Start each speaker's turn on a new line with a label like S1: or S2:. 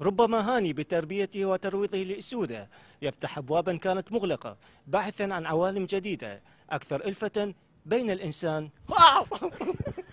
S1: ربما هاني بتربيته وترويضه لأسودة يفتح أبوابا كانت مغلقة باحثا عن عوالم جديدة أكثر ألفة بين الإنسان